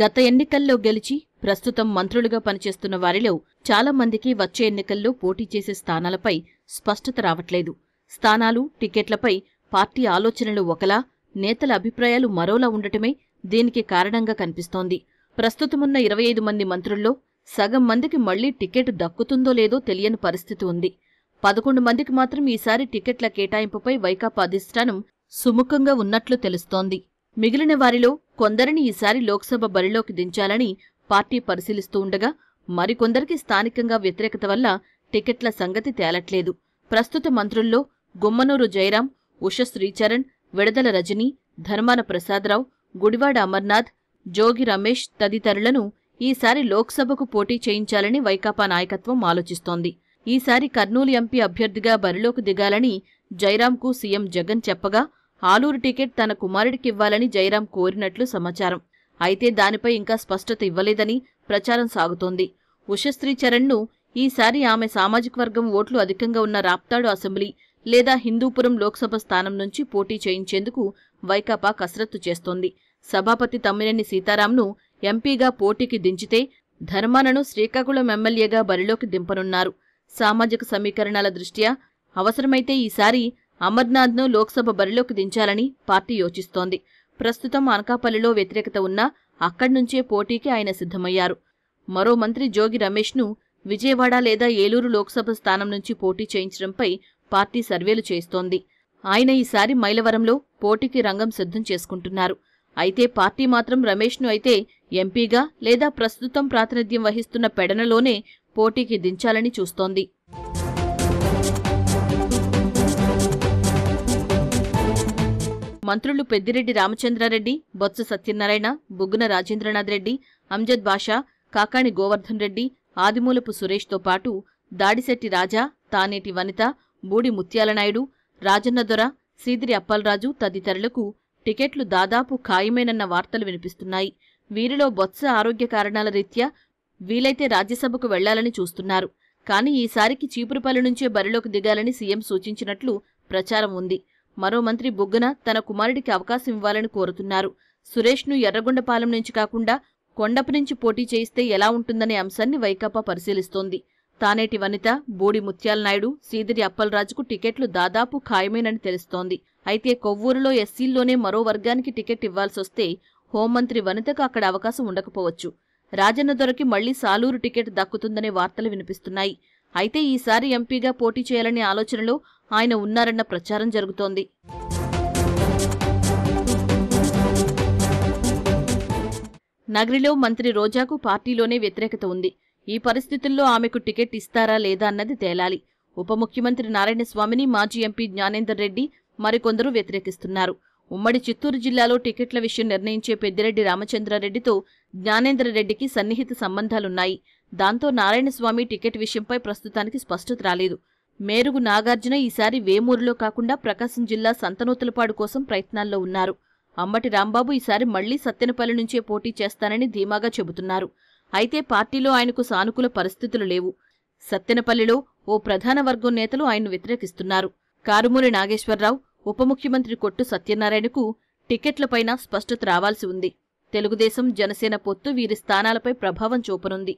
గత ఎన్నికల్లో గెలిచి ప్రస్తుతం మంత్రులుగా పనిచేస్తున్న వారిలో చాలా మందికి వచ్చే ఎన్నికల్లో పోటీ చేసే స్థానాలపై స్పష్టత రావట్లేదు స్థానాలు టికెట్లపై పార్టీ ఆలోచనలు ఒకలా నేతల అభిప్రాయాలు మరోలా ఉండటమే దీనికి కారణంగా కనిపిస్తోంది ప్రస్తుతమున్న ఇరవై ఐదు మంది మంత్రుల్లో సగం మందికి మళ్లీ టికెట్ దక్కుతుందో లేదో తెలియని పరిస్థితి ఉంది పదకొండు మందికి మాత్రం ఈసారి టికెట్ల కేటాయింపుపై వైకాపా అధిష్టానం సుముఖంగా ఉన్నట్లు తెలుస్తోంది మిగిలిన వారిలో కొందరిని ఈసారి లోక్సభ బరిలోకి దించాలని పార్టీ పరిశీలిస్తూ ఉండగా మరికొందరికి స్థానికంగా వ్యతిరేకత వల్ల టికెట్ల సంగతి తేలట్లేదు ప్రస్తుత మంత్రుల్లో గుమ్మనూరు జయరాం ఉష శ్రీచరణ్ విడదల రజని ధర్మాన ప్రసాదరావు గుడివాడ అమర్నాథ్ జోగి రమేష్ తదితరులను ఈసారి లోక్సభకు పోటీ చేయించాలని వైకాపా నాయకత్వం ఆలోచిస్తోంది ఈసారి కర్నూలు ఎంపీ అభ్యర్థిగా బరిలోకి దిగాలని జైరాంకు సీఎం జగన్ చెప్పగా ఆలూరు టికెట్ తన కుమారుడికి ఇవ్వాలని జయరాం కోరినట్లు సమాచారం అయితే దానిపై ఇంకా స్పష్టత ఇవ్వలేదని ప్రచారం సాగుతోంది ఉషశ్రీ చరణ్ను ఈసారి ఆమె సామాజిక వర్గం ఓట్లు అధికంగా ఉన్న రాప్తాడు అసెంబ్లీ లేదా హిందూపురం లోక్సభ స్థానం నుంచి పోటీ చేయించేందుకు వైకాపా కసరత్తు చేస్తోంది సభాపతి తమ్మినేని సీతారాంను ఎంపీగా పోటీకి దించితే ధర్మానను శ్రీకాకుళం ఎమ్మెల్యేగా బరిలోకి దింపనున్నారు సామాజిక సమీకరణాల దృష్ట్యా అవసరమైతే ఈసారి అమర్నాథ్ను లోక్సభ బరిలోకి దించాలని పార్టీ యోచిస్తోంది ప్రస్తుతం అనకాపల్లిలో వ్యతిరేకత ఉన్నా అక్కడి నుంచే పోటీకి ఆయన సిద్ధమయ్యారు మరో మంత్రి జోగి రమేష్ను విజయవాడ లేదా ఏలూరు లోక్సభ స్థానం నుంచి పోటీ చేయించడంపై పార్టీ సర్వేలు చేస్తోంది ఆయన ఈసారి మైలవరంలో పోటీకి రంగం సిద్ధం చేసుకుంటున్నారు అయితే పార్టీ మాత్రం రమేష్ను అయితే ఎంపీగా లేదా ప్రస్తుతం ప్రాతినిధ్యం వహిస్తున్న పెడనలోనే పోటీకి దించాలని చూస్తోంది మంత్రులు పెద్దిరెడ్డి రామచంద్రారెడ్డి బొత్స సత్యనారాయణ బుగ్గున రాజేంద్రనాథ్ రెడ్డి అంజద్ బాషా కాకాణి గోవర్ధన్ రెడ్డి ఆదిమూలపు సురేష్తో పాటు దాడిశెట్టి రాజా తానేటి వనిత బూడి ముత్యాలనాయుడు రాజన్నదొర సీదిరి అప్పలరాజు తదితరులకు టికెట్లు దాదాపు ఖాయమేనన్న వార్తలు వినిపిస్తున్నాయి వీరిలో బొత్స ఆరోగ్య కారణాల రీత్యా వీలైతే రాజ్యసభకు వెళ్లాలని చూస్తున్నారు కానీ ఈసారికి చీపురుపల్లి నుంచే బరిలోకి దిగాలని సీఎం సూచించినట్లు ప్రచారం ఉంది మరో మంత్రి బొగ్గన తన కుమారుడికి అవకాశం ఇవ్వాలని కోరుతున్నారు సురేష్ను ఎర్రగొండపాలెం నుంచి కాకుండా కొండపు నుంచి పోటీ చేయిస్తే ఎలా ఉంటుందనే అంశాన్ని వైకాపా పరిశీలిస్తోంది తానేటి వనిత బూడి ముత్యాలనాయుడు సీదిరి అప్పలరాజుకు టికెట్లు దాదాపు ఖాయమేనని తెలుస్తోంది అయితే కొవ్వూరులో ఎస్సీల్లోనే మరో వర్గానికి టికెట్ ఇవ్వాల్సొస్తే హోంమంత్రి వనితకు అక్కడ అవకాశం ఉండకపోవచ్చు రాజన్న దొరకి మళ్లీ సాలూరు టికెట్ దక్కుతుందనే వార్తలు వినిపిస్తున్నాయి అయితే ఈసారి ఎంపీగా పోటీ చేయాలనే ఆలోచనలో ఆయన ఉన్నారన్న ప్రచారం జరుగుతోంది నగరిలో మంత్రి రోజాకు పార్టీలోనే వ్యతిరేకత ఉంది ఈ పరిస్థితుల్లో ఆమెకు టికెట్ ఇస్తారా లేదా అన్నది తేలాలి ఉప ముఖ్యమంత్రి నారాయణస్వామిని మాజీ ఎంపీ జ్ఞానేందర్ రెడ్డి మరికొందరు వ్యతిరేకిస్తున్నారు ఉమ్మడి చిత్తూరు జిల్లాలో టికెట్ల విషయం నిర్ణయించే పెద్దిరెడ్డి రామచంద్రారెడ్డితో జ్ఞానేంద్ర రెడ్డికి సన్నిహిత సంబంధాలున్నాయి దాంతో నారాయణస్వామి టికెట్ విషయంపై ప్రస్తుతానికి స్పష్టత రాలేదు మేరుగు నాగార్జున ఈసారి వేమూరులో కాకుండా ప్రకాశం జిల్లా సంతనూతలపాడు కోసం ప్రయత్నాల్లో ఉన్నారు అమ్మటి రాంబాబు ఈసారి మళ్లీ సత్యనపల్లి నుంచే పోటీ చేస్తానని ధీమాగా చెబుతున్నారు అయితే పార్టీలో ఆయనకు సానుకూల పరిస్థితులు లేవు సత్తెనపల్లిలో ఓ ప్రధాన వర్గం నేతలు ఆయన్ను వ్యతిరేకిస్తున్నారు కారుమూరి నాగేశ్వరరావు ఉప ముఖ్యమంత్రి కొట్టు సత్యనారాయణకు టికెట్లపైన స్పష్టత రావాల్సి ఉంది తెలుగుదేశం జనసేన పొత్తు వీరి స్థానాలపై ప్రభావం చూపనుంది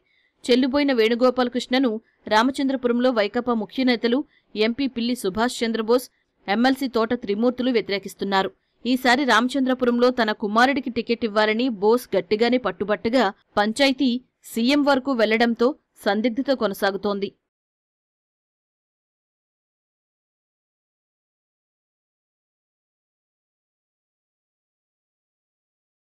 చెల్లుబోయిన వేణుగోపాలకృష్ణను రామచంద్రపురంలో వైకాపా ముఖ్య నేతలు ఎంపీ పిల్లి సుభాష్ చంద్రబోస్ ఎమ్మెల్సీ తోట త్రిమూర్తులు వ్యతిరేకిస్తున్నారు ఈసారి రామచంద్రపురంలో తన కుమారుడికి టికెట్ ఇవ్వాలని బోస్ గట్టిగానే పట్టుబట్టగా పంచాయతీ సీఎం వరకు వెళ్లడంతో సందిగ్ధత కొనసాగుతోంది